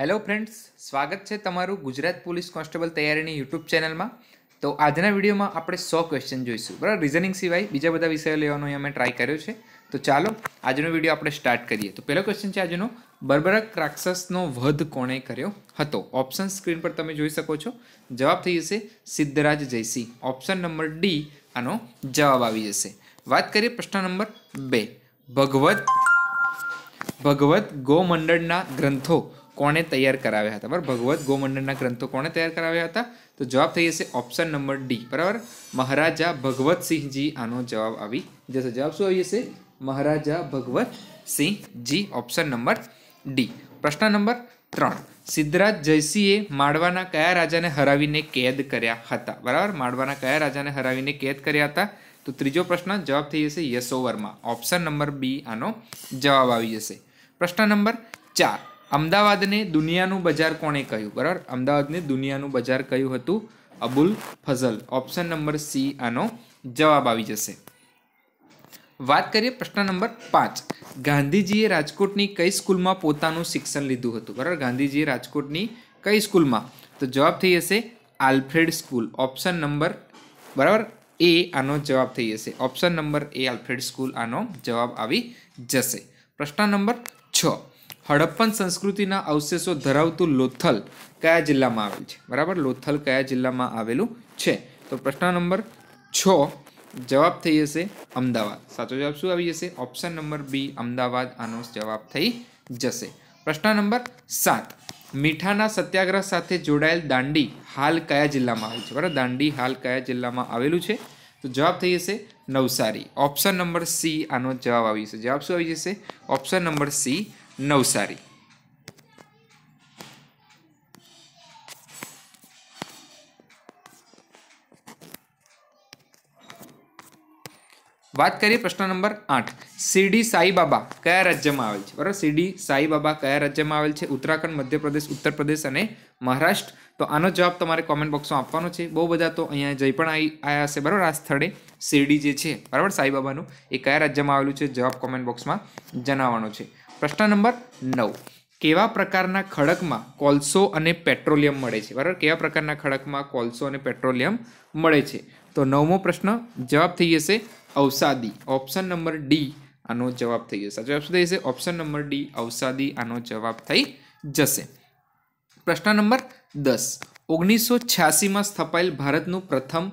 hello friends સ્વાગત છે તમારું ગુજરાત પોલીસ કોન્સ્ટેબલ તૈયારીની યુટ્યુબ ચેનલમાં તો આજના વિડીયોમાં આપણે સો ક્વેશ્ચન જોઈશું બરાબર રિઝનિંગ સિવાય બીજા બધા વિષયો લેવાનો અમે ટ્રાય કર્યો છે તો ચાલો આજનો વિડીયો આપણે સ્ટાર્ટ કરીએ તો પહેલો ક્વેશ્ચન છે આજનો બર્બરક રાક્ષસનો વધ કોણે કર્યો હતો ઓપ્શન સ્ક્રીન પર તમે જોઈ શકો છો જવાબ થઈ જશે Siddharaj Jaysinh option number D આનો જવાબ આવી જશે વાત કરીએ પ્રશ્ન નંબર બે ભગવત ભગવત ગોમંડળના ગ્રંથો કોણે તૈયાર કરાવ્યા હતા બરાબર ભગવદ્ ગોમંડળના ગ્રંથો કોણે તૈયાર કરાવ્યા હતા તો જવાબ થઈ જશે ઓપ્શન નંબર ડી બરાબર મહારાજા ભગવતસિંહજી આનો જવાબ આવી જશે જવાબ શું આવી જશે Maharaja Bhagvatsinhji option number D પ્રશ્ન નંબર ત્રણ સિદ્ધરાજ જયસિંહે માળવાના કયા રાજાને હરાવીને કેદ કર્યા હતા બરાબર માળવાના કયા રાજાને હરાવીને કેદ કર્યા હતા તો ત્રીજો પ્રશ્ન જવાબ થઈ જશે યશોવર્મા ઓપ્શન નંબર બી આનો જવાબ આવી જશે પ્રશ્ન નંબર ચાર અમદાવાદને દુનિયાનું બજાર કોણે કહ્યું બરાબર અમદાવાદને દુનિયાનું બજાર કહ્યું હતું Abul Fazl option number C આનો જવાબ આવી જશે વાત કરીએ પ્રશ્ન નંબર પાંચ ગાંધીજીએ રાજકોટની કઈ સ્કૂલમાં પોતાનું શિક્ષણ લીધું હતું બરાબર ગાંધીજીએ રાજકોટની કઈ સ્કૂલમાં તો જવાબ થઈ જશે આલ્ફ્રેડ સ્કૂલ ઓપ્શન નંબર બરાબર એ આનો જવાબ થઈ જશે option number A Alfred school આનો જવાબ આવી જશે પ્રશ્ન નંબર છ હડપ્પન સંસ્કૃતિના અવશેષો ધરાવતું લોથલ કયા જિલ્લામાં આવેલ છે બરાબર લોથલ કયા જિલ્લામાં આવેલું છે તો પ્રશ્ન નંબર છ જવાબ થઈ જશે અમદાવાદ સાચો જવાબ શું આવી જશે ઓપ્શન નંબર બી અમદાવાદ આનો જવાબ થઈ જશે પ્રશ્ન નંબર સાત મીઠાના સત્યાગ્રહ સાથે જોડાયેલ દાંડી હાલ કયા જિલ્લામાં આવેલ છે બરાબર દાંડી હાલ કયા જિલ્લામાં આવેલું છે તો જવાબ થઈ જશે નવસારી ઓપ્શન નંબર સી આનો જવાબ આવી જશે જવાબ શું આવી જશે ઓપ્શન નંબર સી નવસારી વાત કરીએ પ્રશ્ન નંબર આઠ શિરડી સાંઈબાબા કયા રાજ્યમાં આવેલ છે બરાબર શિરડી સાંઈબાબા કયા રાજ્યમાં આવેલ છે ઉત્તરાખંડ મધ્યપ્રદેશ ઉત્તર પ્રદેશ અને મહારાષ્ટ્ર તો આનો જવાબ તમારે કોમેન્ટ બોક્સમાં આપવાનો છે બહુ બધા તો અહીંયા જઈ પણ આવ્યા હશે બરાબર આ સ્થળે શિરડી જે છે બરાબર સાઈબાબાનું એ કયા રાજ્યમાં આવેલું છે જવાબ કોમેન્ટ બોક્સમાં જણાવવાનો છે પ્રશ્ન નંબર નવ કેવા પ્રકારના ખડકમાં કોલસો અને પેટ્રોલિયમ મળે છે બરાબર કેવા પ્રકારના ખડકમાં કોલસો અને પેટ્રોલિયમ મળે છે તો નવમો પ્રશ્ન જવાબ થઈ જશે અવસાદી ઓપ્શન નંબર ડી આનો જવાબ થઈ જશે સાચો જવાબ થઈ જશે ઓપ્શન નંબર ડી અવસાદી આનો જવાબ થઈ જશે પ્રશ્ન નંબર દસ ઓગણીસો છ્યાસીમાં સ્થપાયેલ ભારતનું પ્રથમ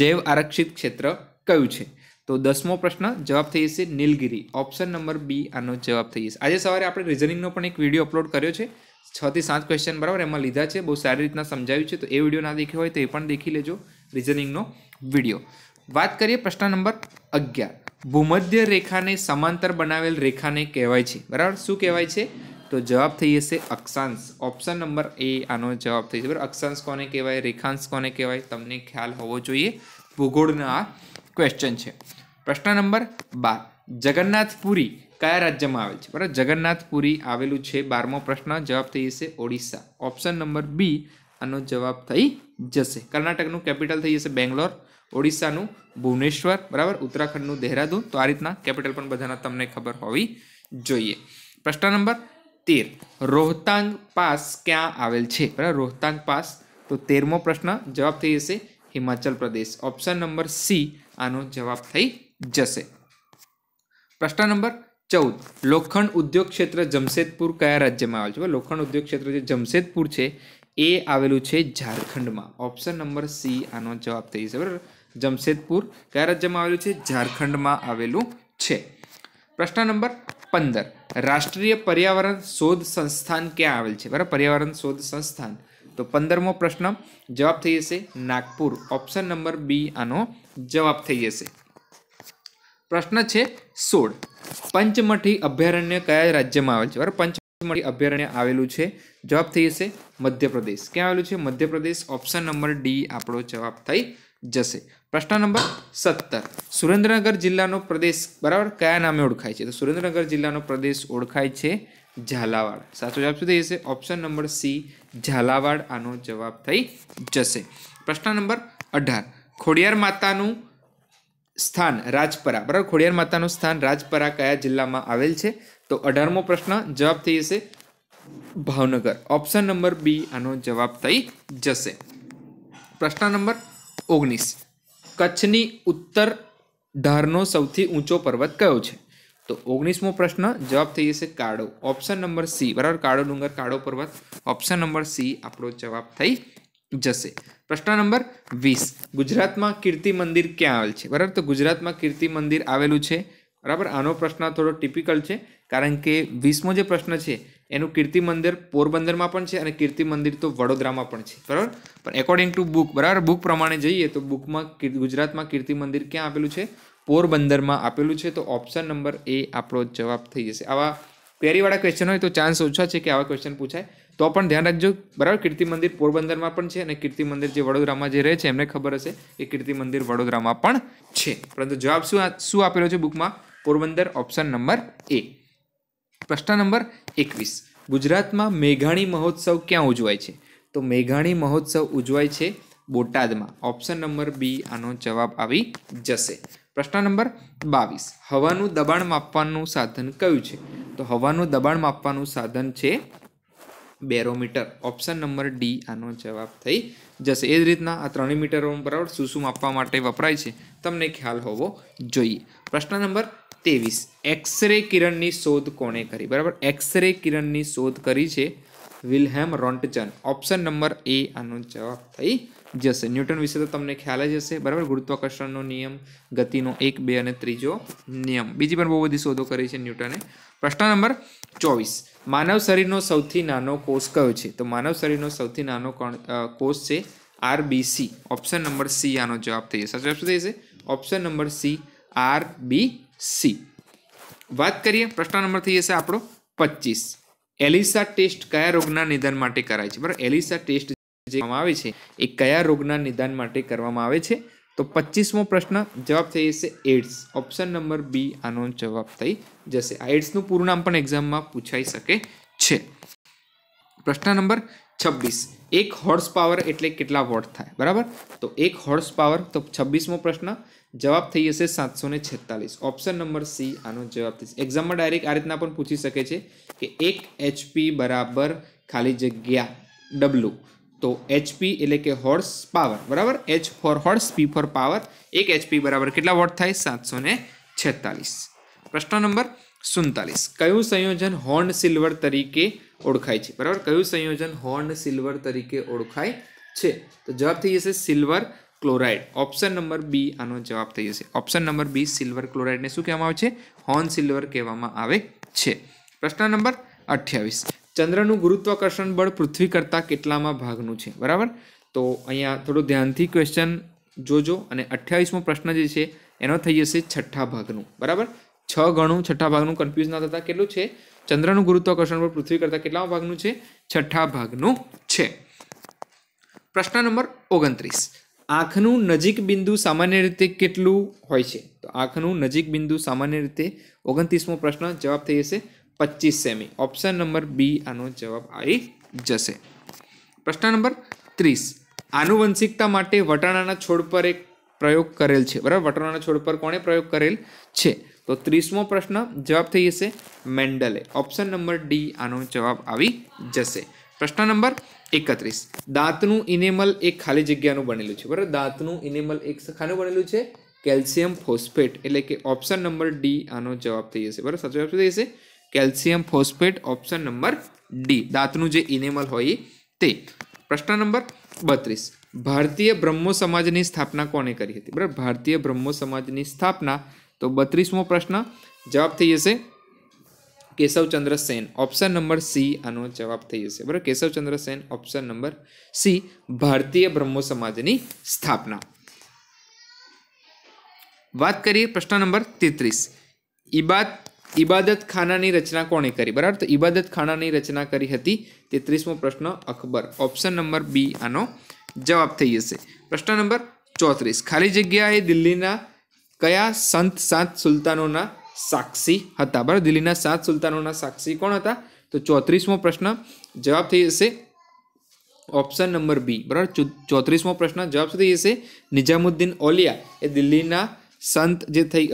જૈવ આરક્ષિત ક્ષેત્ર કયું છે તો દસમો પ્રશ્ન જવાબ થઈ જશે નીલગીરી ઓપ્શન નંબર બી આનો જવાબ થઈ જશે આજે સવારે આપણે રિઝનિંગનો પણ એક વિડીયો અપલોડ કર્યો છે છ થી સાત ક્વેશ્ચન બરાબર એમાં લીધા છે બહુ સારી રીતના સમજાવ્યું છે તો એ વિડીયો ના દેખ્યો હોય તો એ પણ દેખી લેજો રિઝનિંગનો વિડીયો વાત કરીએ પ્રશ્ન નંબર અગિયાર ભૂમધ્ય રેખાને સમાંતર બનાવેલ રેખાને કહેવાય છે બરાબર શું કહેવાય છે તો જવાબ થઈ જશે અક્ષાંશ ઓપ્શન નંબર એ આનો જવાબ થઈ જશે બરાબર અક્ષાંશ કોને કહેવાય રેખાંશ કોને કહેવાય તમને ખ્યાલ હોવો જોઈએ ભૂગોળના આ ક્વેશ્ચન છે પ્રશ્ન નંબર બાર જગન્નાથપુરી કયા રાજ્યમાં આવેલ છે બરાબર જગન્નાથપુરી આવેલું છે બારમો પ્રશ્ન જવાબ થઈ જશે ઓડિશા ઓપ્શન નંબર બી આનો જવાબ થઈ જશે કર્ણાટકનું કેપિટલ થઈ જશે બેંગ્લોર ઓડિશાનું ભુવનેશ્વર બરાબર ઉત્તરાખંડનું દહેરાદૂન તો આ રીતના કેપિટલ પણ બધાના તમને ખબર હોવી જોઈએ પ્રશ્ન નંબર તેર રોહતાંગ પાસ ક્યાં આવેલ છે બરાબર રોહતાંગ પાસ તો તેરમો પ્રશ્ન જવાબ થઈ જશે હિમાચલ પ્રદેશ ઓપ્શન નંબર સી આનો જવાબ થઈ જશે પ્રશ્ન નંબર ચૌદ લોખંડ ઉદ્યોગ ક્ષેત્ર જમશેદપુર કયા રાજ્યમાં આવેલ છે લોખંડ ઉદ્યોગ ક્ષેત્ર જે જમશેદપુર છે એ આવેલું છે ઝારખંડમાં ઓપ્શન નંબર સી આનો જવાબ થઈ જશે બરાબર જમશેદપુર કયા રાજ્યમાં આવેલું છે ઝારખંડમાં આવેલું છે પ્રશ્ન નંબર પંદર રાષ્ટ્રીય પર્યાવરણ શોધ સંસ્થાન ક્યાં આવેલ છે બરાબર પર્યાવરણ શોધ સંસ્થાન તો પંદરમો પ્રશ્ન જવાબ થઈ જશે નાગપુર ઓપ્શન નંબર બી આનો જવાબ થઈ જશે પ્રશ્ન છે સોળ પંચમઠી અભયારણ્ય કયા રાજ્યમાં આવેલ છે બરાબર પંચમઠી અભયારણ્ય આવેલું છે જવાબ થઈ જશે મધ્યપ્રદેશ ક્યાં આવેલું છે મધ્યપ્રદેશ ઓપ્શન નંબર ડી આપણો જવાબ થઈ જશે પ્રશ્ન નંબર સત્તર સુરેન્દ્રનગર જિલ્લાનો પ્રદેશ બરાબર કયા નામે ઓળખાય છે તો સુરેન્દ્રનગર જિલ્લાનો પ્રદેશ ઓળખાય છે ઝાલાવાડ સાચો જવાબ શું થઈ જશે ઓપ્શન નંબર સી ઝાલાવાડ આનો જવાબ થઈ જશે પ્રશ્ન નંબર અઢાર ખોડિયાર માતાનું સ્થાન રાજપરા બરાબર ખોડિયાર માતાનું સ્થાન રાજપરા કયા જિલ્લામાં આવેલ છે તો અઢારમો પ્રશ્ન જવાબ થઈ જશે ભાવનગર ઓપ્શન નંબર બી આનો જવાબ થઈ જશે પ્રશ્ન નંબર ઓગણીસ કચ્છની ઉત્તર ધારનો સૌથી ઊંચો પર્વત કયો છે તો ઓગણીસમો પ્રશ્ન જવાબ થઈ જશે કાળો ઓપ્શન નંબર સી બરાબર કાળો ડુંગર કાળો પર્વત ઓપ્શન નંબર સી આપણો જવાબ થઈ જશે પ્રશ્ન નંબર વીસ ગુજરાતમાં કીર્તિ મંદિર ક્યાં આવેલ છે બરાબર તો ગુજરાતમાં કીર્તિ મંદિર આવેલું છે બરાબર આનો પ્રશ્ન થોડો ટિપિકલ છે કારણ કે વીસમો જે પ્રશ્ન છે એનું કીર્તિ મંદિર પોરબંદરમાં પણ છે અને કીર્તિ મંદિર તો વડોદરામાં પણ છે બરાબર પણ એકોર્ડિંગ ટુ બુક બરાબર બુક પ્રમાણે જઈએ તો બુકમાં ગુજરાતમાં કીર્તિ મંદિર ક્યાં આપેલું છે પોરબંદરમાં આપેલું છે તો ઓપ્શન નંબર એ આપણો જવાબ થઈ જશે આવા પેરીવાળા ક્વેશ્ચન હોય તો ચાન્સ ઓછા છે કે આવા ક્વેશ્ચન પૂછાય તો પણ ધ્યાન રાખજો બરાબર કીર્તિ મંદિર પોરબંદરમાં પણ છે અને કીર્તિ મંદિર જે વડોદરામાં જે રહે છે એમને ખબર હશે એ કીર્તિ મંદિર વડોદરામાં પણ છે પરંતુ જવાબ શું શું આપેલો છે બુકમાં પોરબંદર ઓપ્શન નંબર એ પ્રશ્ન નંબર એકવીસ ગુજરાતમાં મેઘાણી મહોત્સવ ક્યાં ઉજવાય છે તો મેઘાણી મહોત્સવ ઉજવાય છે બોટાદમાં ઓપ્શન નંબર બી આનો જવાબ આવી જશે પ્રશ્ન નંબર બાવીસ હવાનું દબાણ માપવાનું સાધન કયું છે તો હવાનું દબાણ માપવાનું સાધન છે બેરોમીટર ઓપ્શન નંબર ડી આનો જવાબ થઈ જશે એ જ રીતના આ ત્રણેય મીટરો બરાબર શું શું માપવા માટે વપરાય છે તમને ખ્યાલ હોવો જોઈએ પ્રશ્ન નંબર ત્રેવીસ એક્સરે કિરણની શોધ કોણે કરી બરાબર એક્સરે કિરણની શોધ કરી છે વિલ્હેમ રોન્ટજન ઓપ્શન નંબર એ આનો જવાબ થઈ જશે ન્યૂટન વિશે તો તમને ખ્યાલ જ હશે બરાબર ગુરુત્વાકર્ષણનો નિયમ ગતિનો એક બે અને ત્રીજો નિયમ બીજી પણ બહુ બધી શોધો કરી છે ન્યૂટને પ્રશ્ન નંબર ચોવીસ માનવ શરીરનો સૌથી નાનો કોષ કયો છે તો માનવ શરીરનો સૌથી નાનો કોષ છે આરબીસી ઓપ્શન નંબર સી આનો જવાબ થઈ જશે શું થઈ જશે ઓપ્શન નંબર સી સી વાત કરીએ પ્રશ્ન નંબર થઈ જશે આપણો પચીસ એલિસા ટેસ્ટ કયા રોગના નિદાન માટે કરાય છે બરાબર એલિસા ટેસ્ટ જે આવે છે એ કયા રોગના નિદાન માટે કરવામાં આવે છે તો પચીસમો પ્રશ્ન જવાબ થઈ જશે એડ્સ ઓપ્શન નંબર બી આનો જવાબ થઈ જશે આ એડ્સનું પૂરું નામ પણ એક્ઝામમાં પૂછાઈ શકે છે પ્રશ્ન નંબર છવ્વીસ એક હોર્સ પાવર એટલે કેટલા વોટ થાય બરાબર તો એક હોર્સ પાવર તો છવ્વીસમો પ્રશ્ન જવાબ થઈ જશે સાતસો ને છેતાલીસ ઓપ્શન નંબર સી આનો જવાબ થઈ એક્ઝામમાં ડાયરેક્ટ આ રીતના પણ પૂછી શકે છે કે એક એચપી બરાબર ખાલી જગ્યા ડબલ્યુ તો એચપી એટલે કે હોર્સ પાવર બરાબર H for horse P for power એક એચપી બરાબર કેટલા વોટ થાય સાતસો ને છેતાલીસ પ્રશ્ન નંબર સુડતાલીસ કયું સંયોજન હોર્ન સિલ્વર તરીકે ઓળખાય છે બરાબર કયું સંયોજન હોર્ન સિલ્વર તરીકે ઓળખાય છે તો જવાબ થઈ જશે silver chloride option number B આનો જવાબ થઈ જશે ઓપ્શન નંબર બી સિલ્વર ક્લોરાઇડને શું કહેવામાં આવે છે હોર્ન સિલ્વર કહેવામાં આવે છે પ્રશ્ન નંબર અઠ્યાવીસ ચંદ્રનું ગુરુત્વાકર્ષણ બળ પૃથ્વી કરતાં કેટલામાં ભાગનું છે બરાબર તો અહીંયા થોડું ધ્યાનથી ક્વેશ્ચન જોજો અને અઠ્યાવીસમો પ્રશ્ન જે છે એનો થઈ જશે છઠ્ઠા ભાગનું બરાબર છ ગણું છઠ્ઠા ભાગનું કન્ફ્યુઝ ના થતાં કેટલું છે ચંદ્રનું ગુરુત્વાકર્ષણ બળ પૃથ્વી કરતાં કેટલામાં ભાગનું છે છઠ્ઠા ભાગનું છે પ્રશ્ન નંબર ઓગણત્રીસ આંખનું નજીક બિંદુ સામાન્ય રીતે કેટલું હોય છે તો આંખનું નજીક બિંદુ સામાન્ય રીતે ઓગણત્રીસમો પ્રશ્ન જવાબ થઈ જશે પચીસ સેમી ઓપ્શન નંબર બી આનો જવાબ આવી જશે પ્રશ્ન નંબર ત્રીસ આનુવંશિકતા માટે વટાણાના છોડ પર એક પ્રયોગ કરેલ છે બરાબર વટાણાના છોડ પર કોણે પ્રયોગ કરેલ છે તો ત્રીસમો પ્રશ્ન જવાબ થઈ જશે મેન્ડલે ઓપ્શન નંબર ડી આનો જવાબ આવી જશે પ્રશ્ન નંબર એકત્રીસ દાંતનું ઇનેમલ એક ખાલી જગ્યાનું બનેલું છે બરાબર દાંતનું ઇનેમલ એક ખાનું બનેલું છે કેલ્શિયમ ફોસ્ફેટ એટલે કે ઓપ્શન નંબર ડી આનો જવાબ થઈ જશે બરાબર સાચો જવાબ થઈ જશે calcium phosphate option number D दातन इनेमल हो प्रश्न नंबर बतरीस भारतीय ब्रह्मो समाज की स्थापना कोने भारतीय ब्रह्मो समाज की स्थापना तो बतरीसमो प्रश्न जवाब थी जैसे Keshavchandra Sen option number C आ जवाब थी जैसे बराबर Keshavchandra Sen option number C Bharatiya Brahmo समाज की स्थापना बात करिए प्रश्न नंबर तेतरीस इबात ઇબાદત ખાનાની રચના કોણે કરી બરાબર તો ઇબાદત ખાનાની રચના કરી હતી તેત્રીસમો પ્રશ્ન અકબર ઓપ્શન નંબર બી આનો જવાબ થઈ જશે પ્રશ્ન નંબર ચોત્રીસ ખાલી જગ્યાએ દિલ્હીના કયા સંત સાત સુલતાનોના સાક્ષી હતા બરાબર દિલ્હીના સાત સુલતાનોના સાક્ષી કોણ હતા તો ચોત્રીસમો પ્રશ્ન જવાબ થઈ જશે ઓપ્શન નંબર બી બરાબર ચોત્રીસમો પ્રશ્ન જવાબ શું થઈ જશે નિઝામુદ્દીન ઓલિયા એ દિલ્હીના સંત જે થઈ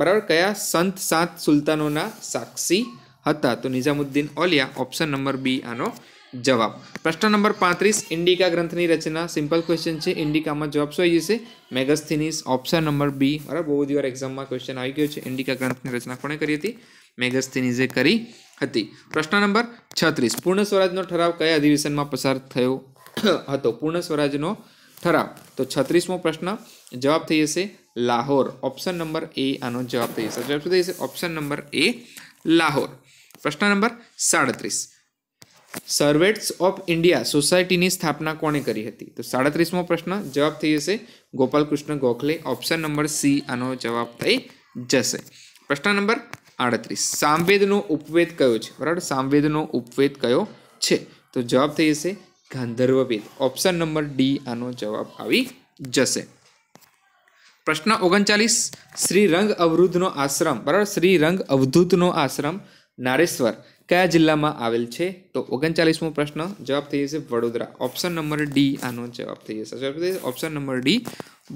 બરાબર કયા સંત સાત સુલતાનોના સાક્ષી હતા તો Nizamuddin Auliya option number B આનો જવાબ પ્રશ્ન નંબર પાંત્રીસ ઇન્ડિકા ગ્રંથની રચના સિમ્પલ ક્વેશ્ચન છે ઇન્ડિકામાં જવાબ શું આવી જશે મેગસ્થિનિસ ઓપ્શન નંબર બી બરાબર બહુ જ વાર એક્ઝામમાં ક્વેશ્ચન આવી ગયો છે ઇન્ડિકા ગ્રંથની રચના કોણે કરી હતી મેગસ્થિનિઝે કરી હતી પ્રશ્ન નંબર છત્રીસ પૂર્ણ સ્વરાજનો ઠરાવ કયા અધિવેશનમાં પસાર થયો હતો પૂર્ણ સ્વરાજનો ઠરાવ તો છત્રીસમો પ્રશ્ન જવાબ થઈ જશે લાહોર ઓપ્શન નંબર એ આનો જવાબ થઈ જશે જવાબ શું થઈ જશે ઓપ્શન નંબર એ લાહોર પ્રશ્ન નંબર સાડત્રીસ સર્વેટ્સ ઓફ ઇન્ડિયા સોસાયટીની સ્થાપના કોણે કરી હતી તો સાડત્રીસમો પ્રશ્ન જવાબ થઈ જશે Gopalkrishna Gokhale option number C આનો જવાબ થઈ જશે પ્રશ્ન નંબર આડત્રીસ સામવેદનો ઉપવેદ કયો છે બરાબર સામવેદનો ઉપવેદ કયો છે તો જવાબ થઈ જશે ગાંધર્વવેદ ઓપ્શન નંબર ડી આનો જવાબ આવી જશે પ્રશ્ન ઓગણચાલીસ શ્રી રંગ અવરુદ્ધનો આશ્રમ બરાબર શ્રી રંગ અવધૂતનો આશ્રમ નારેશ્વર કયા જિલ્લામાં આવેલ છે તો ઓગણચાલીસમો પ્રશ્ન જવાબ થઈ જશે વડોદરા ઓપ્શન નંબર ડી આનો જવાબ થઈ જશે option number D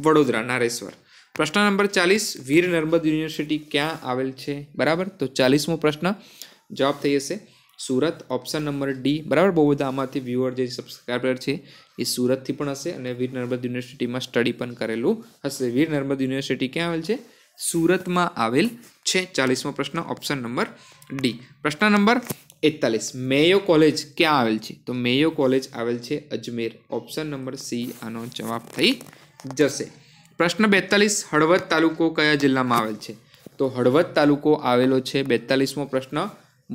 Vadodara Nareshwar પ્રશ્ન નંબર ચાલીસ વીર નર્મદ યુનિવર્સિટી ક્યાં આવેલ છે બરાબર તો ચાલીસમો પ્રશ્ન જવાબ થઈ જશે સુરત ઓપ્શન નંબર ડી બરાબર બહુ બધા આમાંથી વ્યુઅર જે સબસ્ક્રાઈબર છે એ સુરતથી પણ હશે અને વીર નર્મદ યુનિવર્સિટીમાં સ્ટડી પણ કરેલું હશે વીર નર્મદ યુનિવર્સિટી ક્યાં આવેલ છે સુરતમાં આવેલ છે ચાલીસમો પ્રશ્ન ઓપ્શન નંબર ડી પ્રશ્ન નંબર એકતાલીસ મેયો કોલેજ ક્યાં આવેલ છે તો મેયો કોલેજ આવેલ છે અજમેર ઓપ્શન નંબર સી આનો જવાબ થઈ જશે પ્રશ્ન બેતાલીસ હળવદ તાલુકો કયા જિલ્લામાં આવેલ છે તો હળવદ તાલુકો આવેલો છે બેતાલીસમો પ્રશ્ન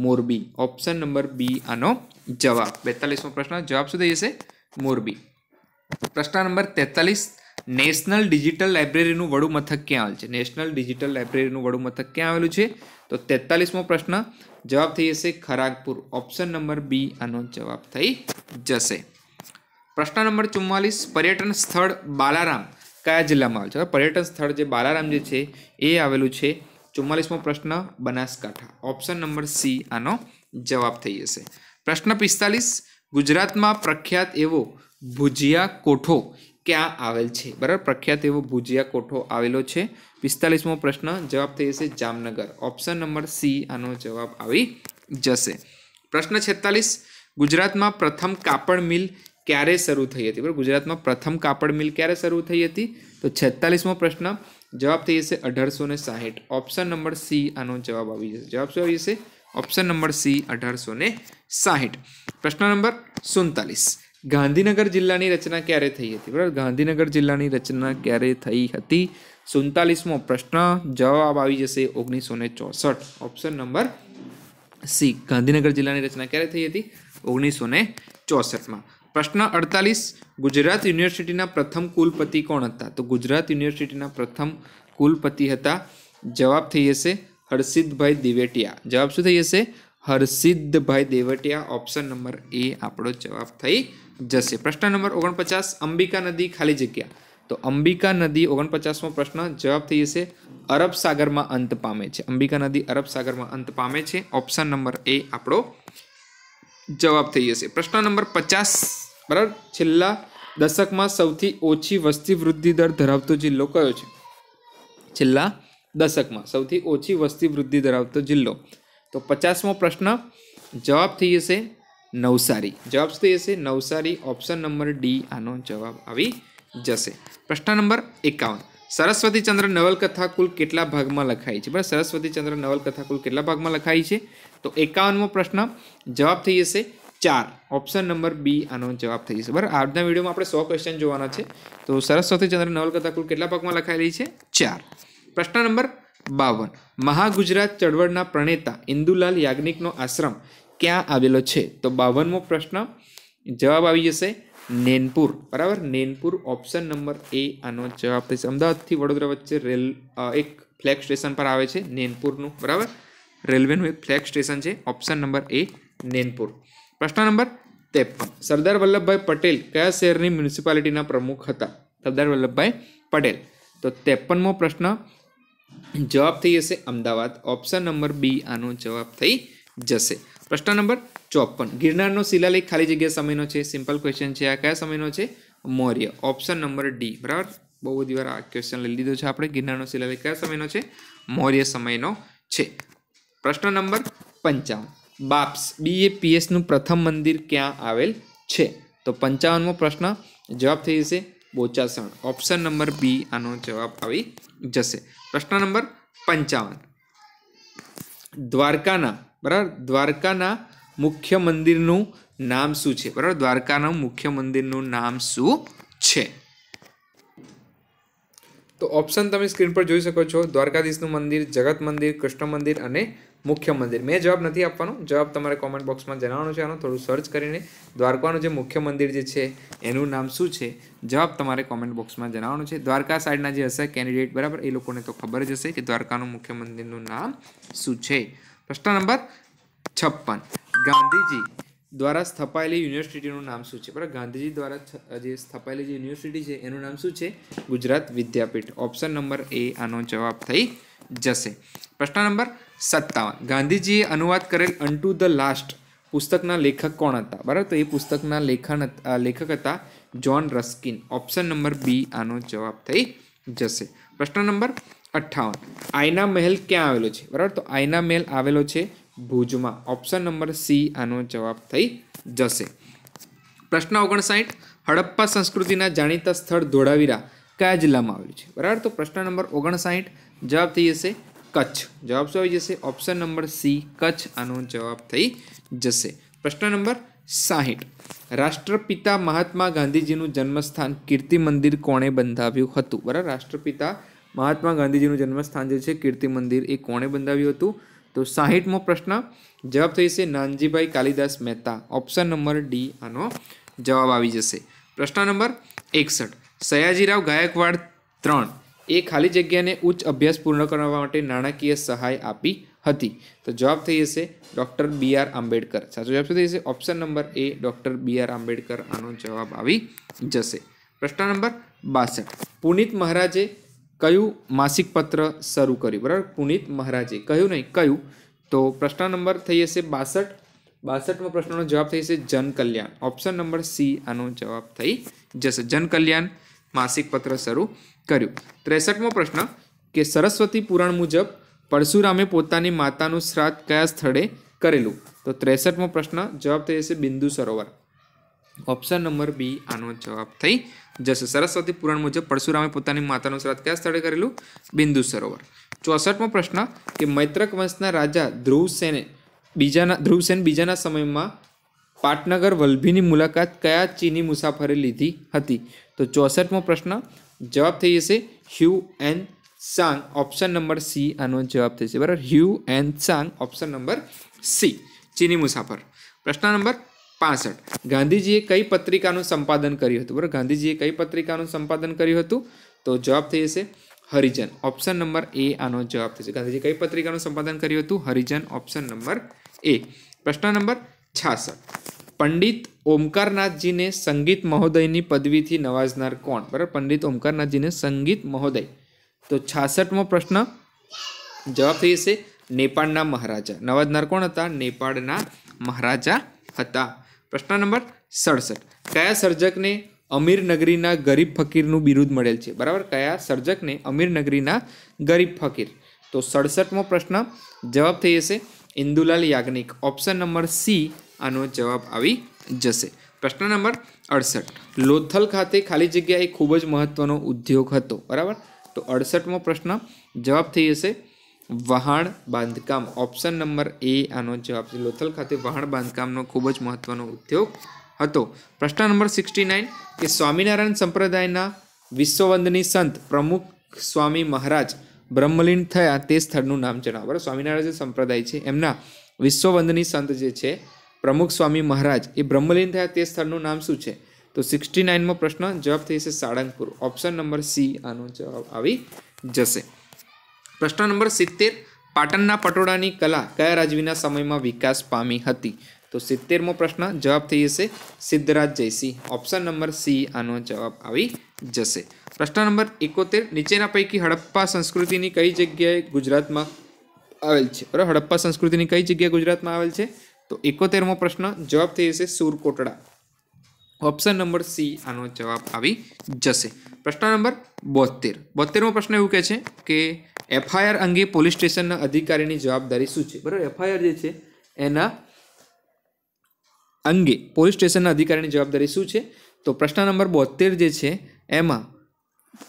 મોરબી ઓપ્શન નંબર બી આનો જવાબ બેતાલીસમો પ્રશ્ન જવાબ શું થઈ જશે મોરબી પ્રશ્ન નંબર તેતાલીસ નેશનલ ડિજિટલ લાઇબ્રેરીનું વડું મથક ક્યાં આવેલ છે નેશનલ ડિજિટલ લાઇબ્રેરીનું વડુ મથક ક્યાં આવેલું છે તો તેતાલીસમો પ્રશ્ન જવાબ થઈ જશે ખરાગપુર ઓપ્શન નંબર બી આનો જવાબ થઈ જશે પ્રશ્ન નંબર ચુમ્માલીસ પર્યટન સ્થળ બાલારામ કયા જિલ્લામાં આવેલું છે પર્યટન સ્થળ જે બાલારામ જે છે એ આવેલું છે ચુમ્માલીસમો પ્રશ્ન બનાસકાંઠા ઓપ્શન નંબર સી આનો જવાબ થઈ જશે પ્રશ્ન પિસ્તાલીસ ગુજરાતમાં પ્રખ્યાત એવો ભુજિયા કોઠો ક્યાં આવેલ છે બરાબર પ્રખ્યાત એવો ભુજિયા કોઠો આવેલો છે પિસ્તાલીસમો પ્રશ્ન જવાબ થઈ જશે જામનગર ઓપ્શન નંબર સી આનો જવાબ આવી જશે પ્રશ્ન છેતાલીસ ગુજરાતમાં પ્રથમ કાપડ મિલ ક્યારે શરૂ થઈ હતી બરાબર ગુજરાતમાં પ્રથમ કાપડ મિલ ક્યારે શરૂ થઈ હતી તો છેતાલીસમો પ્રશ્ન જવાબ થઈ જશે અઢારસો ને સાહીઠ ઓપ્શન નંબર સી આનો જવાબ આવી જશે જવાબ શું આવી જશે ઓપ્શન નંબર સી અઢારસો ને સાહીઠ પ્રશ્ન નંબર સુડતાલીસ ગાંધીનગર જિલ્લાની રચના ક્યારે થઈ હતી બરાબર ગાંધીનગર જિલ્લાની રચના ક્યારે થઈ હતી સુડતાલીસમો પ્રશ્ન જવાબ આવી જશે ઓગણીસો ને ચોસઠ ઓપ્શન નંબર સી ગાંધીનગર જિલ્લાની રચના ક્યારે થઈ હતી ઓગણીસો ને ચોસઠમાં પ્રશ્ન અડતાલીસ ગુજરાત યુનિવર્સિટીના પ્રથમ કુલપતિ કોણ હતા તો ગુજરાત યુનિવર્સિટીના પ્રથમ કુલપતિ હતા જવાબ થઈ જશે હર્ષિદભાઈ દિવેટિયા જવાબ શું થઈ જશે હર્ષિદભાઈ દેવટિયા ઓપ્શન નંબર એ આપણો જવાબ થઈ જશે પ્રશ્ન નંબર ઓગણપચાસ અંબિકા નદી ખાલી જગ્યા તો અંબિકા નદી ઓગણપચાસમો પ્રશ્ન જવાબ થઈ જશે અરબ સાગરમાં અંત પામે છે અંબિકા નદી અરબ સાગરમાં અંત પામે છે ઓપ્શન નંબર એ આપણો જવાબ થઈ જશે પ્રશ્ન નંબર પચાસ બરાબર છેલ્લા દશકમાં સૌથી ઓછી વસ્તી વૃદ્ધિ દર ધરાવતો જિલ્લો કયો છે છેલ્લા દશકમાં સૌથી ઓછી વસ્તી વૃદ્ધિ ધરાવતો જિલ્લો તો પચાસમો પ્રશ્ન જવાબ થઈ જશે નવસારી જવાબ થઈ જશે નવસારી ઓપ્શન નંબર ડી આનો જવાબ આવી જશે પ્રશ્ન નંબર એકાવન સરસ્વતી ચંદ્ર નવલકથા કુલ કેટલા ભાગમાં લખાય છે બરાબર સરસ્વતીચંદ્ર નવલકથા કુલ કેટલા ભાગમાં લખાય છે તો એકાવનમો પ્રશ્ન જવાબ થઈ જશે ચાર ઓપ્શન નંબર બી આનો જવાબ થઈ જશે બરાબર આજના વિડીયોમાં આપણે સો ક્વેશ્ચન જોવાના છે તો સરસ્વતી ચંદ્ર નવલકથા કુલ કેટલા ભાગમાં લખાયેલી છે ચાર પ્રશ્ન નંબર બાવન મહાગુજરાત ચળવળના પ્રણેતા ઇન્દુલાલ યાજ્ઞિકનો આશ્રમ ક્યાં આવેલો છે તો બાવનમો પ્રશ્ન જવાબ આવી જશે નેનપુર બરાબર નેનપુર ઓપ્શન નંબર એ આનો જવાબ થશે અમદાવાદથી વડોદરા વચ્ચે રેલ એક ફ્લેગ સ્ટેશન પર આવે છે નેનપુરનું બરાબર રેલવેનું એક ફ્લેગ સ્ટેશન છે ઓપ્શન નંબર એ નેનપુર પ્રશ્ન નંબર ત્રેપન સરદાર વલ્લભભાઈ પટેલ કયા શહેરની મ્યુનિસિપાલિટીના પ્રમુખ હતા સરદાર વલ્લભભાઈ પટેલ તો ત્રેપનમો પ્રશ્ન જવાબ થઈ જશે અમદાવાદ ઓપ્શન નંબર બી આનો જવાબ થઈ જશે પ્રશ્ન નંબર ચોપન ગિરનારનો શિલાલેખ ખાલી જગ્યા સમયનો છે સિમ્પલ ક્વેશ્ચન છે આ કયા સમયનો છે મૌર્ય ઓપ્શન નંબર ડી બરાબર બહુ બધી વાર આ ક્વેશ્ચન લઈ લીધો છે આપણે ગિરનારનો શિલાલેખ કયા સમયનો છે મૌર્ય સમયનો છે પ્રશ્ન નંબર પંચાવન બાપ્સ બી એ પીએસનું પ્રથમ મંદિર ક્યાં આવેલ છે તો પંચાવનમો પ્રશ્ન જવાબ થઈ જશે બોચાસણ ઓપ્શન નંબર બી આનો જવાબ આવી જશે પ્રશ્ન નંબર પંચાવન દ્વારકાના બરાબર દ્વારકાના મુખ્ય મંદિરનું નામ શું છે બરાબર દ્વારકાના મુખ્ય મંદિરનું નામ શું છે તો ઓપ્શન તમે સ્ક્રીન પર જોઈ શકો છો દ્વારકાધીશનું મંદિર જગત મંદિર કૃષ્ણ મંદિર અને મુખ્ય મંદિર મેં જવાબ નથી આપવાનો જવાબ તમારે કોમેન્ટ બોક્સમાં જણાવવાનો છે આનું થોડું સર્ચ કરીને દ્વારકાનું જે મુખ્ય મંદિર જે છે એનું નામ શું છે જવાબ તમારે કોમેન્ટ બોક્સમાં જણાવવાનું છે દ્વારકા સાઈડના જે હશે કેન્ડિડેટ બરાબર એ લોકોને તો ખબર જ હશે કે દ્વારકાનું મુખ્ય મંદિરનું નામ શું છે પ્રશ્ન નંબર છપ્પન ગાંધીજી દ્વારા સ્થપાયેલી યુનિવર્સિટીનું નામ શું છે બરાબર ગાંધીજી દ્વારા જે સ્થપાયેલી જે યુનિવર્સિટી છે એનું નામ શું છે Gujarat Vidyapith option number A આનો જવાબ થઈ જશે પ્રશ્ન નંબર સત્તાવન ગાંધીજીએ અનુવાદ કરેલ અનટુ ધ લાસ્ટ પુસ્તકના લેખક કોણ હતા બરાબર તો એ પુસ્તકના લેખન લેખક હતા John Ruskin option number B આનો જવાબ થઈ જશે પ્રશ્ન નંબર અઠ્ઠાવન આયના મહેલ ક્યાં આવેલો છે બરાબર તો આયના મહેલ આવેલો છે ભુજમાં ઓપ્શન નંબર સી આનો જવાબ થઈ જશે પ્રશ્ન ઓગણસાઠ હડપ્પા સંસ્કૃતિના જાણીતા સ્થળ ધોળાવીરા કયા જિલ્લામાં આવ્યું છે બરાબર તો પ્રશ્ન નંબર ઓગણસાઠ જવાબ થઈ જશે કચ્છ જવાબ શું આવી જશે ઓપ્શન નંબર સી કચ્છ આનો જવાબ થઈ જશે પ્રશ્ન નંબર સાહીઠ રાષ્ટ્રપિતા મહાત્મા ગાંધીજીનું જન્મસ્થાન કીર્તિ મંદિર કોણે બંધાવ્યું હતું બરાબર રાષ્ટ્રપિતા મહાત્મા ગાંધીજીનું જન્મસ્થાન જે છે કીર્તિ મંદિર એ કોણે બંધાવ્યું હતું તો સાહીઠમો પ્રશ્ન જવાબ થઈ છે Nanjibhai Kalidas Mehta option number D આનો જવાબ આવી જશે પ્રશ્ન નંબર એકસઠ સયાજીરાવ ગાયકવાડ ત્રણ એ ખાલી જગ્યાને ઉચ્ચ અભ્યાસ પૂર્ણ કરવા માટે નાણાકીય સહાય આપી હતી તો જવાબ થઈ જશે ડૉક્ટર બી આર આંબેડકર સાચો જવાબ શું થઈ જશે option number A doctor B R Ambedkar આનો જવાબ આવી જશે પ્રશ્ન નંબર બાસઠ પુનિત મહારાજે કયું માસિક પત્ર શરૂ કર્યું બરાબર પુનિત મહારાજે કહ્યું નહીં કયું તો પ્રશ્ન નંબર થઈ હશે બાસઠ બાસઠમો પ્રશ્નનો જવાબ થઈ જશે જનકલ્યાણ ઓપ્શન નંબર સી આનો જવાબ થઈ જશે જનકલ્યાણ માસિક પત્ર શરૂ કર્યું ત્રેસઠમો પ્રશ્ન કે સરસ્વતી પુરાણ મુજબ પરશુરામે પોતાની માતાનું શ્રાદ્ધ કયા સ્થળે કરેલું તો ત્રેસઠમો પ્રશ્ન જવાબ થઈ જશે બિંદુ સરોવર ઓપ્શન નંબર બી આનો જવાબ થઈ જશે સરસ્વતી પુરાણ મુજબ પરશુરામે પોતાની માતાનું શ્રાદ્ધ કયા સ્થળે કરેલું બિંદુ સરોવર ચોસઠમો પ્રશ્ન કે મૈત્રક વંશના રાજા ધ્રુવસેને બીજાના ધ્રુવસેન બીજાના સમયમાં પાટનગર વલ્ભીની મુલાકાત કયા ચીની મુસાફરે લીધી હતી તો ચોસઠમો પ્રશ્ન જવાબ થઈ જશે Hiuen Tsang option number C આનો જવાબ થશે બરાબર Hiuen Tsang option number C ચીની મુસાફર પ્રશ્ન નંબર પાસઠ ગાંધીજીએ કઈ પત્રિકાનું સંપાદન કર્યું હતું બરાબર ગાંધીજીએ કઈ પત્રિકાનું સંપાદન કર્યું હતું તો જવાબ થઈ જશે હરિજન ઓપ્શન નંબર એ આનો જવાબ થશે ગાંધીજીએ કઈ પત્રિકાનું સંપાદન કર્યું હતું હરિજન ઓપ્શન નંબર એ પ્રશ્ન નંબર છાસઠ પંડિત ઓમકારનાથજીને સંગીત મહોદયની પદવીથી નવાજનાર કોણ બરાબર પંડિત ઓમકારનાથજીને સંગીત મહોદય તો છાસઠમો પ્રશ્ન જવાબ થઈ જશે નેપાળના મહારાજા નવાજનાર કોણ હતા નેપાળના મહારાજા હતા પ્રશ્ન નંબર સડસઠ કયા સર્જકને અમીર નગરીના ગરીબ ફકીરનું બિરુદ મળેલ છે બરાબર કયા સર્જકને અમીર નગરીના ગરીબ ફકીર તો સડસઠમો પ્રશ્ન જવાબ થઈ જશે Indulal Yagnik option number C આનો જવાબ આવી જશે પ્રશ્ન નંબર અડસઠ લોથલ ખાતે ખાલી જગ્યા એ ખૂબ જ મહત્ત્વનો ઉદ્યોગ હતો બરાબર તો અડસઠમો પ્રશ્ન જવાબ થઈ જશે વહાણ બાંધકામ ઓપ્શન નંબર એ આનો જવાબ છે લોથલ ખાતે વહાણ બાંધકામનો ખૂબ જ મહત્વનો ઉદ્યોગ હતો પ્રશ્ન નંબર સિક્સટી નાઇન કે સ્વામિનારાયણ સંપ્રદાયના વિશ્વવંદની સંત પ્રમુખ સ્વામી મહારાજ બ્રહ્મલીન થયા તે સ્થળનું નામ જણાવો બરાબર સ્વામિનારાયણ જે સંપ્રદાય છે એમના વિશ્વવંદની સંત જે છે પ્રમુખ સ્વામી મહારાજ એ બ્રહ્મલીન થયા તે સ્થળનું નામ શું છે તો સિક્સટી નાઇનમાં પ્રશ્ન જવાબ થઈ છે સાળંગપુર ઓપ્શન નંબર સી આનો જવાબ આવી જશે પ્રશ્ન નંબર સિત્તેર પાટણના પટોળાની કલા કયા રાજવીના સમયમાં વિકાસ પામી હતી તો સિત્તેરમો પ્રશ્ન જવાબ થઈ જશે Siddharaj Jaysinh option number C આનો જવાબ આવી જશે પ્રશ્ન નંબર એકોતેર નીચેના પૈકી હડપ્પા સંસ્કૃતિની કઈ જગ્યાએ ગુજરાતમાં આવેલ છે બરાબર હડપ્પા સંસ્કૃતિની કઈ જગ્યાએ ગુજરાતમાં આવેલ છે તો એકોતેરમો પ્રશ્ન જવાબ થઈ જશે સુરકોટડા ઓપ્શન નંબર સી આનો જવાબ આવી જશે પ્રશ્ન નંબર બોતેર બોતેરમો પ્રશ્ન એવું કહે છે કે એફઆઈઆર અંગે પોલીસ સ્ટેશનના અધિકારીની જવાબદારી શું છે બરાબર એફઆઈઆર જે છે એના અંગે પોલીસ સ્ટેશનના અધિકારીની જવાબદારી શું છે તો પ્રશ્ન નંબર બોતેર જે છે એમાં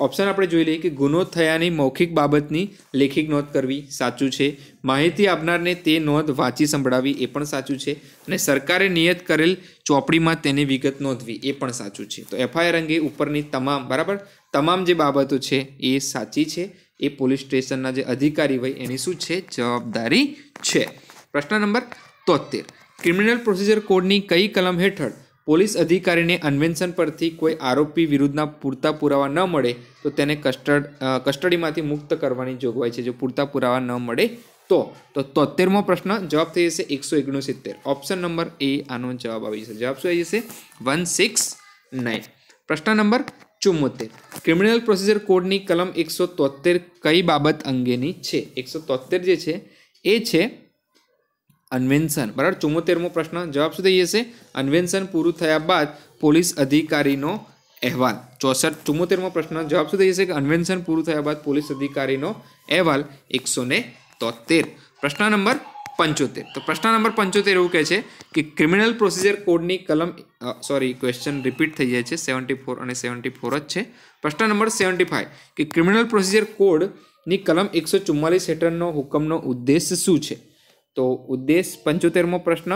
ઓપ્શન આપણે જોઈ લઈએ કે ગુનો થયાની મૌખિક બાબતની લેખિક નોંધ કરવી સાચું છે માહિતી આપનારને તે નોંધ વાંચી સંભળાવી એ પણ સાચું છે અને સરકારે નિયત કરેલ ચોપડીમાં તેની વિગત નોંધવી એ પણ સાચું છે તો એફઆઈઆર અંગે ઉપરની તમામ બરાબર તમામ જે બાબતો છે એ સાચી છે એ પોલીસ સ્ટેશનના જે અધિકારી હોય એની શું છે જવાબદારી છે પ્રશ્ન નંબર તોતેર ક્રિમિનલ પ્રોસિજર કોડની કઈ કલમ હેઠળ પોલીસ અધિકારીને અન્વેન્શન પરથી કોઈ આરોપી વિરુદ્ધના પૂરતા પુરાવા ન મળે તો તેને કસ્ટડ કસ્ટડીમાંથી મુક્ત કરવાની જોગવાઈ છે જો પૂરતા પુરાવા ન મળે તો તો તોતેરમો પ્રશ્ન જવાબ થઈ જશે એકસો ઓગણસિત્તેર ઓપ્શન નંબર એ આનો જવાબ આવી જશે જવાબ શું આવી જશે વન સિક્સ નાઇન પ્રશ્ન નંબર ચુમ્મોતેર ક્રિમિનલ પ્રોસિજર કોડની કલમ એકસો તોતેર કઈ બાબત અંગેની છે એકસો તોતેર જે છે એ છે અન્વેન્શન બરાબર ચુમ્મોતેરમો પ્રશ્ન જવાબ શું થઈ જશે અન્વેન્શન પૂરું થયા બાદ પોલીસ અધિકારીનો અહેવાલ ચોસઠ ચુમ્મોતેરમો પ્રશ્ન જવાબ શું થઈ જશે કે અન્વેન્શન પૂરું થયા બાદ પોલીસ અધિકારીનો અહેવાલ એકસો ને તોતેર પ્રશ્ન નંબર પંચોતેર તો પ્રશ્ન નંબર પંચોતેર એવું કહે છે કે ક્રિમિનલ પ્રોસિજર કોડની કલમ સોરી ક્વેશ્ચન રિપીટ થઈ જાય છે સેવન્ટી ફોર અને સેવન્ટી ફોર જ છે પ્રશ્ન નંબર સેવન્ટી ફાઇવ કે ક્રિમિનલ પ્રોસિજર કોડની કલમ એકસો ચુમ્માલીસ હેઠળનો હુકમનો ઉદ્દેશ શું છે તો ઉદ્દેશ પંચોતેરમો પ્રશ્ન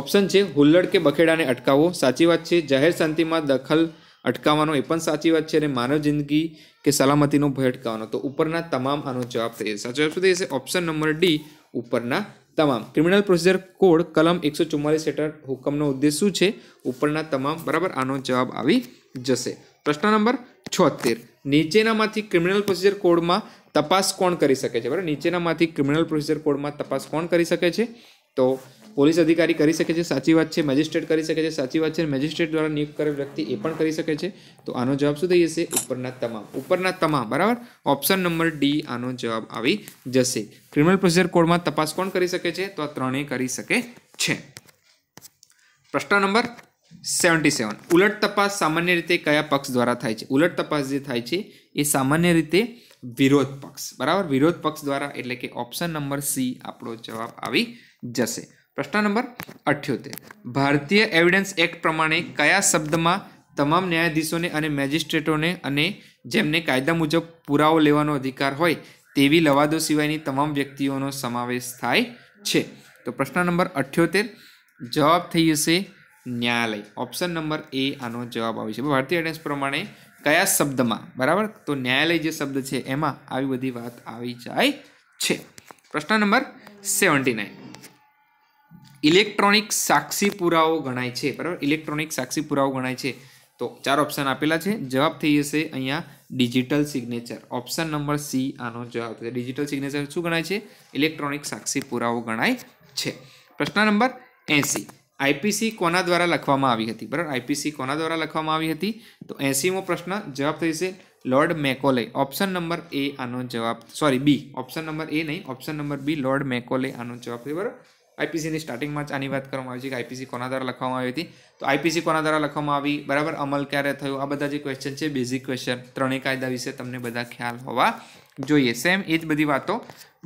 ઓપ્શન છે હુલ્લડ કે બખેડાને અટકાવવો સાચી વાત છે જાહેર શાંતિમાં દખલ અટકાવવાનો એ પણ સાચી વાત છે અને માનવ જિંદગી કે સલામતીનો ભય અટકાવવાનો તો ઉપરના તમામ આનો જવાબ થઈ જશે સાચો જવાબ થઈ જશે ઓપ્શન નંબર ડી ઉપરના તમામ ક્રિમિનલ પ્રોસિજર કોડ કલમ એકસો ચુમ્માલીસ હેઠળ હુકમનો ઉદ્દેશ શું છે ઉપરના તમામ બરાબર આનો જવાબ આવી જશે પ્રશ્ન નંબર છોતેર નીચેનામાંથી ક્રિમિનલ પ્રોસિજર કોડમાં તપાસ કોણ કરી શકે છે બરાબર નીચેનામાંથી ક્રિમિનલ પ્રોસિજર કોડમાં તપાસ કોણ કરી શકે છે તો પોલીસ અધિકારી કરી શકે છે સાચી વાત છે મેજિસ્ટ્રેટ કરી શકે છે સાચી વાત છે મેજિસ્ટ્રેટ દ્વારા નિયુક્ત કરેલ વ્યક્તિ એ પણ કરી શકે છે તો આનો જવાબ શું થઈ જશે ઉપરના તમામ ઉપરના તમામ બરાબર ઓપ્શન નંબર ડી આનો જવાબ આવી જશે ક્રિમિનલ પ્રોસિજર કોડમાં તપાસ કોણ કરી શકે છે તો આ ત્રણેય કરી શકે છે પ્રશ્ન નંબર સેવન્ટી સેવન ઉલટ તપાસ સામાન્ય રીતે કયા પક્ષ દ્વારા થાય છે ઉલટ તપાસ જે થાય છે એ સામાન્ય રીતે વિરોધ પક્ષ બરાબર વિરોધ પક્ષ દ્વારા એટલે કે ઓપ્શન નંબર સી આપણો જવાબ આવી જશે પ્રશ્ન નંબર અઠ્યોતેર ભારતીય એવિડન્સ એક્ટ પ્રમાણે કયા શબ્દમાં તમામ ન્યાયાધીશોને અને મેજિસ્ટ્રેટોને અને જેમને કાયદા મુજબ પુરાવો લેવાનો અધિકાર હોય તેવી લવાદો સિવાયની તમામ વ્યક્તિઓનો સમાવેશ થાય છે તો પ્રશ્ન નંબર અઠ્યોતેર જવાબ થઈ જશે ન્યાયાલય ઓપ્શન નંબર એ આનો જવાબ આવે છે ભારતીય એડન્સ પ્રમાણે કયા શબ્દમાં બરાબર તો ન્યાયાલય જે શબ્દ છે એમાં આવી બધી વાત આવી જાય છે પ્રશ્ન નંબર સેવન્ટી નાઇન ઇલેક્ટ્રોનિક સાક્ષી પુરાવો ગણાય છે બરાબર ઇલેક્ટ્રોનિક સાક્ષી પુરાવો ગણાય છે તો ચાર ઓપ્શન આપેલા છે જવાબ થઈ જશે અહીંયા digital signature option number C આનો જવાબ થશે ડિજિટલ સિગ્નેચર શું ગણાય છે ઇલેક્ટ્રોનિક સાક્ષી પુરાવો ગણાય છે પ્રશ્ન નંબર એંસી આઈપીસી કોના દ્વારા લખવામાં આવી હતી બરાબર આઈપીસી કોના દ્વારા લખવામાં આવી હતી તો એસીમો પ્રશ્ન જવાબ થઈ છે Lord Macaulay option number A આનો જવાબ sorry B option number A નહીં option number B Lord Macaulay આનો જવાબ છે બરાબર આઈપીસીની સ્ટાર્ટિંગમાં જ આની વાત કરવામાં આવી છે કે આઈપીસી કોના દ્વારા લખવામાં આવી હતી તો આઈપીસી કોના દ્વારા લખવામાં આવી બરાબર અમલ ક્યારે થયો આ બધા જે ક્વેશ્ચન છે બેઝિક ક્વેશ્ચન ત્રણેય કાયદા વિશે તમને બધા ખ્યાલ હોવા જોઈએ સેમ એ જ બધી વાતો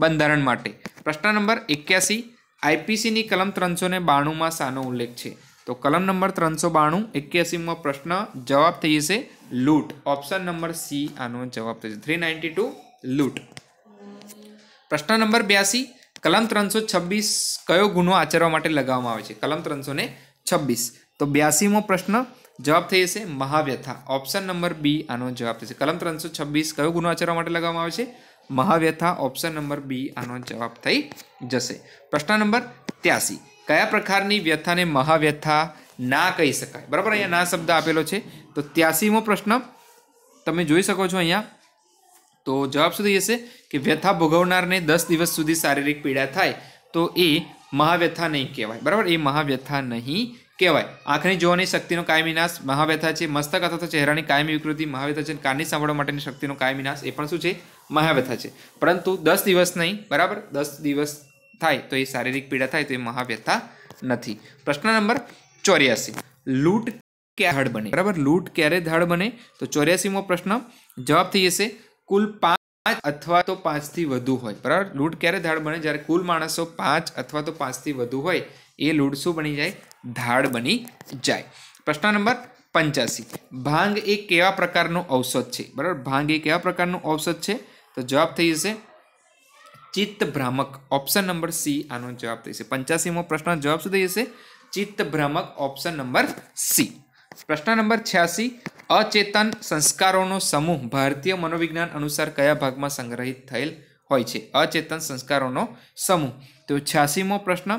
બંધારણ માટે પ્રશ્ન નંબર એક્યાસી આઈપીસીની કલમ ત્રણસો ને બાણુંમાં સાનો ઉલ્લેખ છે તો કલમ નંબર ત્રણસો બાણું એક્યાસીમાં પ્રશ્ન જવાબ થઈ જશે લૂંટ ઓપ્શન નંબર સી આનો જવાબ થશે થ્રી નાઇન્ટી ટુ લૂંટ પ્રશ્ન નંબર બ્યાસી કલમ ત્રણસો છવ્વીસ કયો ગુનો આચરવા માટે લગાવવામાં આવે છે કલમ ત્રણસો ને છવ્વીસ તો બ્યાસીમો પ્રશ્ન જવાબ થઈ જશે મહાવ્યથા ઓપ્શન નંબર બી આનો જવાબ થશે કલમ ત્રણસો છવ્વીસ કયો ગુનો આચરવા માટે લગાવવામાં આવે છે મહાવ્યથા ઓપ્શન નંબર બી આનો જવાબ થઈ જશે પ્રશ્ન નંબર ત્યાસી કયા પ્રકારની વ્યથાને મહાવ્યથા ના કહી શકાય બરાબર અહીંયા ના શબ્દ આપેલો છે તો ત્યાસીમો પ્રશ્ન તમે જોઈ શકો છો અહીંયા તો જવાબ શું થઈ જશે કે વ્યથા ભોગવનારને દસ દિવસ સુધી શારીરિક પીડા થાય તો એ મહાવ્યથા નહીં કહેવાય બરાબર એ મહાવ્યથા નહીં કહેવાય આંખની જોવાની શક્તિનો કાયમી નાશ મહાવ્યથા છે મસ્તક અથવા તો ચહેરાની કાયમી વિકૃતિ મહાવ્યથા છે કાનની સાંભળવા માટેની શક્તિનો કાયમી નાશ એ પણ શું છે મહાવ્યથા છે પરંતુ દસ દિવસ નહીં બરાબર દસ દિવસ થાય તો એ શારીરિક પીડા થાય તો એ મહાવ્યથા નથી પ્રશ્ન નંબર ચોર્યાસી લૂંટ ક્યારે હાડ બને બરાબર લૂંટ ક્યારે ધાડ બને તો ચોર્યાસીમો પ્રશ્ન જવાબ થઈ જશે કુલ પાંચ અથવા તો પાંચથી વધુ હોય બરાબર લૂંટ ક્યારે ધાડ બને જ્યારે કુલ માણસો પાંચ અથવા તો પાંચથી વધુ હોય એ લૂંટ શું બની જાય ધાડ બની જાય પ્રશ્ન નંબર પંચ્યાસી ભાંગ એ કેવા પ્રકારનું ઔષધ છે બરાબર ભાંગ એ કેવા પ્રકારનું ઔષધ છે તો જવાબ થઈ જશે ચિત્ત ભ્રામક ઓપ્શન નંબર સી આનો જવાબ થઈ જશે પંચ્યાસીમો પ્રશ્ન જવાબ શું થઈ જશે ચિત્ત ભ્રામક ઓપ્શન નંબર સી પ્રશ્ન નંબર છ્યાસી અચેતન સંસ્કારોનો સમૂહ ભારતીય મનોવિજ્ઞાન અનુસાર કયા ભાગમાં સંગ્રહિત થયેલ હોય છે અચેતન સંસ્કારોનો સમૂહ તો છ્યાસીમો પ્રશ્ન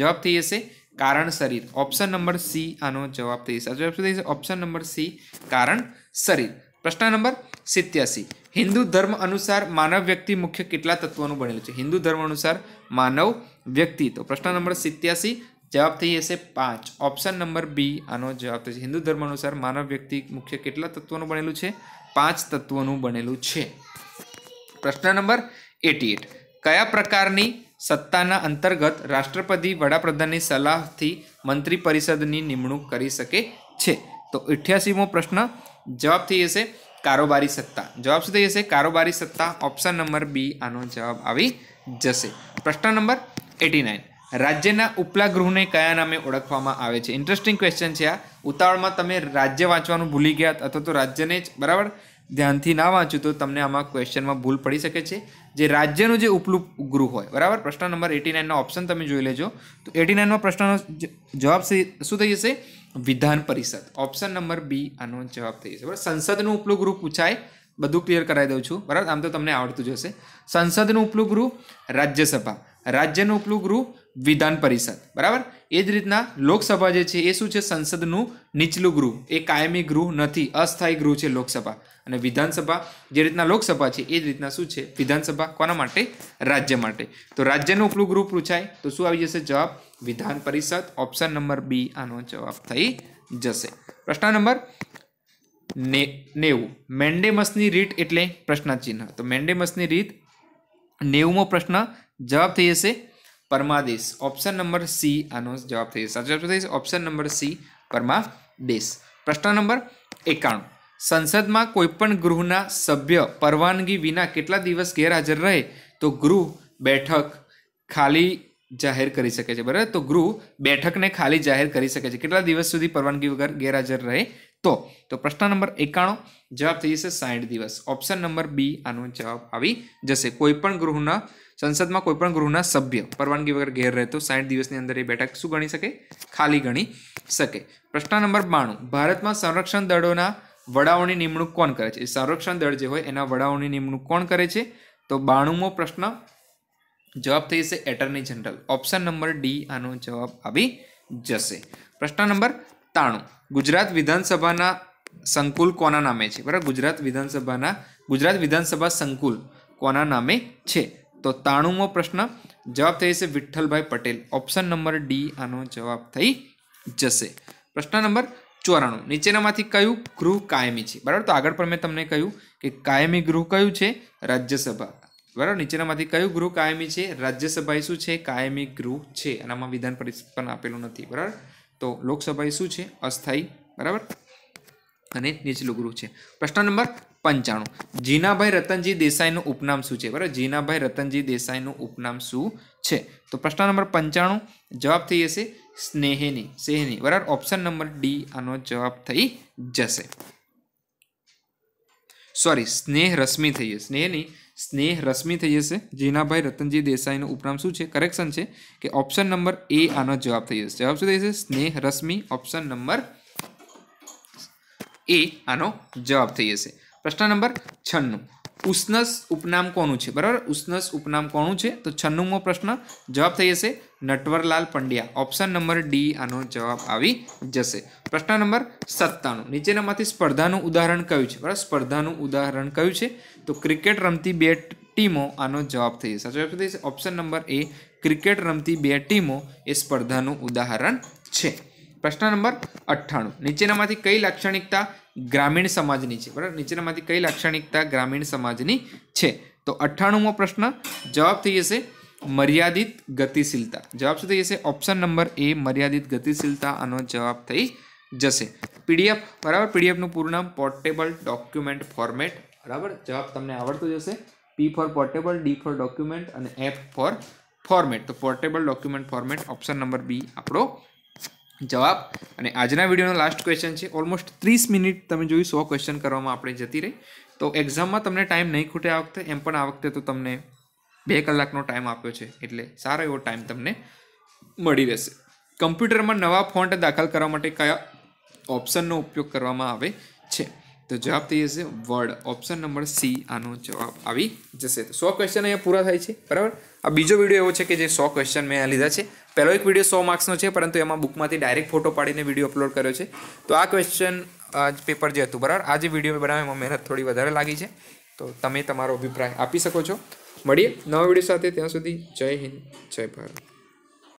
જવાબ થઈ જશે કારણ શરીર ઓપ્શન નંબર સી આનો જવાબ થઈ જશે જવાબ થઈ જશે ઓપ્શન નંબર સી કારણ શરીર પ્રશ્ન નંબર સિત્યાસી હિન્દુ ધર્મ અનુસાર માનવ વ્યક્તિ મુખ્ય કેટલા તત્વોનું બનેલું છે હિન્દુ ધર્મ અનુસાર માનવ વ્યક્તિ તો પ્રશ્ન નંબર સિત્યાસી જવાબ થઈ જશે પાંચ ઓપ્શન નંબર બી આનો જવાબ થશે હિન્દુ ધર્મ અનુસાર માનવ વ્યક્તિ મુખ્ય કેટલા તત્વોનું બનેલું છે પાંચ તત્વોનું બનેલું છે પ્રશ્ન નંબર એટી એટ કયા પ્રકારની સત્તાના અંતર્ગત રાષ્ટ્રપતિ વડાપ્રધાનની સલાહથી મંત્રી પરિષદની નિમણૂક કરી શકે છે તો અઠ્યાસીમો પ્રશ્ન જવાબ થઈ જશે કારોબારી સત્તા જવાબ શું થઈ જશે કારોબારી સત્તા ઓપ્શન નંબર બી આનો જવાબ આવી જશે પ્રશ્ન નંબર એટી રાજ્યના ઉપલા ગૃહને કયા નામે ઓળખવામાં આવે છે ઇન્ટરેસ્ટિંગ ક્વેશ્ચન છે આ ઉતાવળમાં તમે રાજ્ય વાંચવાનું ભૂલી ગયા અથવા તો રાજ્યને જ બરાબર ધ્યાનથી ના વાંચ્યું તો તમને આમાં ક્વેશ્ચનમાં ભૂલ પડી શકે છે જે રાજ્યનું જે ઉપલું ગૃહ હોય બરાબર પ્રશ્ન નંબર એટી નાઇનનો ઓપ્શન તમે જોઈ લેજો તો એટી નાઇનનો પ્રશ્નનો જવાબ શું થઈ જશે વિધાન પરિષદ ઓપ્શન નંબર બી આનો જવાબ થઈ જશે બરાબર સંસદનું ઉપલું ગૃહ પૂછાય બધું ક્લિયર કરાવી દઉં છું બરાબર આમ તો તમને આવડતું જ હશે સંસદનું ઉપલું ગૃહ રાજ્યસભા રાજ્યનું ઉપલું ગૃહ વિધાન પરિષદ બરાબર એ જ રીતના લોકસભા જે છે એ શું છે સંસદનું નીચલું ગૃહ એ કાયમી ગૃહ નથી અસ્થાયી ગૃહ છે લોકસભા અને વિધાનસભા જે રીતના લોકસભા છે એ જ રીતના શું છે વિધાનસભા કોના માટે રાજ્ય માટે તો રાજ્યનું ઉપલું ગૃહ પૂછાય તો શું આવી જશે જવાબ વિધાન પરિષદ ઓપ્શન નંબર બી આનો જવાબ થઈ જશે પ્રશ્ન નંબર ને નેવું મેન્ડેમસની રીત એટલે પ્રશ્ન તો મેન્ડેમસની રીત નેવુંમો પ્રશ્ન જવાબ થઈ જશે પરમાદેશ ઓપ્શન નંબર સી આનો જવાબ થઈ જશે સાચો જવાબ થઈ ઓપ્શન નંબર સી પરમાદેશ પ્રશ્ન નંબર એકાણું સંસદમાં કોઈપણ ગૃહના સભ્ય પરવાનગી વિના કેટલા દિવસ ગેરહાજર રહે તો ગૃહ બેઠક ખાલી જાહેર કરી શકે છે બરાબર તો ગૃહ બેઠકને ખાલી જાહેર કરી શકે છે કેટલા દિવસ સુધી પરવાનગી વગર ગેરહાજર રહે તો તો પ્રશ્ન નંબર એકાણું જવાબ થઈ જશે સાઠ દિવસ ઓપ્શન નંબર બી આનો જવાબ આવી જશે કોઈપણ ગૃહના સંસદમાં કોઈપણ ગૃહના સભ્ય પરવાનગી વગર ઘેર રહેતો સાઠ દિવસની અંદર એ બેઠક શું ગણી શકે ખાલી ગણી શકે પ્રશ્ન નંબર બાણું ભારતમાં સંરક્ષણ દળોના વડાઓની નિમણૂક કોણ કરે છે સંરક્ષણ દળ જે હોય એના વડાઓની નિમણૂક કોણ કરે છે તો બાણુંમો પ્રશ્ન જવાબ થઈ જશે attorney general option number D આનો જવાબ આવી જશે પ્રશ્ન નંબર તાણું ગુજરાત વિધાનસભાના સંકુલ કોના નામે છે બરાબર ગુજરાત વિધાનસભાના ગુજરાત વિધાનસભા સંકુલ કોના નામે છે તો તાણુંમો પ્રશ્ન જવાબ થઈ જશે Vithalbhai Patel option number D આનો જવાબ થઈ જશે પ્રશ્ન નંબર ચોરાણું નીચેનામાંથી કયું ગૃહ કાયમી છે બરાબર તો આગળ પણ મેં તમને કહ્યું કે કાયમી ગૃહ કયું છે રાજ્યસભા બરાબર નીચેનામાંથી કયું ગૃહ કાયમી છે રાજ્યસભાએ શું છે કાયમી ગૃહ છે અને આમાં વિધાન પરિષદ પણ આપેલું નથી બરાબર તો લોકસભાએ શું છે અસ્થાયી બરાબર અને નીચલું ગુરુ છે પ્રશ્ન નંબર પંચાણું જીનાભાઈ રતનજી દેસાઈનું ઉપનામ શું છે બરાબર જીનાભાઈ રતનજી દેસાઈનું ઉપનામ શું છે તો પ્રશ્ન નંબર પંચાણું જવાબ થઈ જશે સ્નેહની સ્નેહની બરાબર ઓપ્શન નંબર ડી આનો જવાબ થઈ જશે સોરી સ્નેહ રશ્મિ થઈ જશે સ્નેહની સ્નેહ રશ્મિ થઈ જશે જીનાભાઈ રતનજી દેસાઈનું ઉપનામ શું છે કરેક્શન છે કે ઓપ્શન નંબર એ આનો જવાબ થઈ જશે જવાબ શું થઈ જશે સ્નેહ રશ્મિ ઓપ્શન નંબર એ આનો જવાબ થઈ જશે પ્રશ્ન નંબર છન્નું ઉષ્ણસ ઉપનામ કોનું છે બરાબર ઉષ્ણસ ઉપનામ કોનું છે તો છન્નુંમો પ્રશ્ન જવાબ થઈ જશે Natwarlal Pandya option number D આનો જવાબ આવી જશે પ્રશ્ન નંબર સત્તાણું નીચેનામાંથી સ્પર્ધાનું ઉદાહરણ કયું છે બરાબર સ્પર્ધાનું ઉદાહરણ કયું છે તો ક્રિકેટ રમતી બે ટીમો આનો જવાબ થઈ જશે સાચો જવાબ થઈ જશે ઓપ્શન નંબર એ ક્રિકેટ રમતી બે ટીમો એ સ્પર્ધાનું ઉદાહરણ છે પ્રશ્ન નંબર અઠ્ઠાણું નીચેનામાંથી કઈ લાક્ષણિકતા ગ્રામીણ સમાજની છે બરાબર નીચેનામાંથી કઈ લાક્ષણિકતા ગ્રામીણ સમાજની છે તો અઠ્ઠાણુંમો પ્રશ્ન જવાબ થઈ જશે મર્યાદિત ગતિશીલતા જવાબ શું થઈ જશે ઓપ્શન નંબર એ મર્યાદિત ગતિશીલતા આનો જવાબ થઈ જશે પીડીએફ બરાબર પીડીએફનું પૂરું નામ પોર્ટેબલ ડોક્યુમેન્ટ ફોર્મેટ બરાબર જવાબ તમને આવડતો જશે P for portable D for document અને એફ ફોર ફોર્મેટ તો portable document format option number B આપણો જવાબ અને આજના વિડીયોનો લાસ્ટ ક્વેશ્ચન છે ઓલમોસ્ટ ત્રીસ મિનિટ તમે જોયું સો ક્વેશ્ચન કરવામાં આપણે જતી રહી તો એક્ઝામમાં તમને ટાઈમ નહીં ખૂટે આ વખતે એમ પણ આ વખતે તો તમને બે કલાકનો ટાઈમ આપ્યો છે એટલે સારો એવો ટાઈમ તમને મળી રહેશે કમ્પ્યુટરમાં નવા ફોન્ટ દાખલ કરવા માટે કયા ઓપ્શનનો ઉપયોગ કરવામાં આવે છે તો જવાબ થઈ જશે વર્ડ ઓપ્શન નંબર સી આનો જવાબ આવી જશે તો સો ક્વેશ્ચન અહીંયા પૂરા થાય છે બરાબર આ બીજો વિડીયો એવો છે કે જે સો ક્વેશ્ચન મેં લીધા છે પહેલો એક વિડીયો સો માર્ક્સનો છે પરંતુ એમાં બુકમાંથી ડાયરેક્ટ ફોટો પાડીને વિડીયો અપલોડ કર્યો છે તો આ ક્વેશ્ચન પેપર જે હતું બરાબર આ જે વિડીયો બનાવવામાં મહેનત થોડી વધારે લાગી છે તો તમે તમારો અભિપ્રાય આપી શકો છો મળીએ નવા વિડીયો સાથે ત્યાં સુધી જય હિન્દ જય ભારત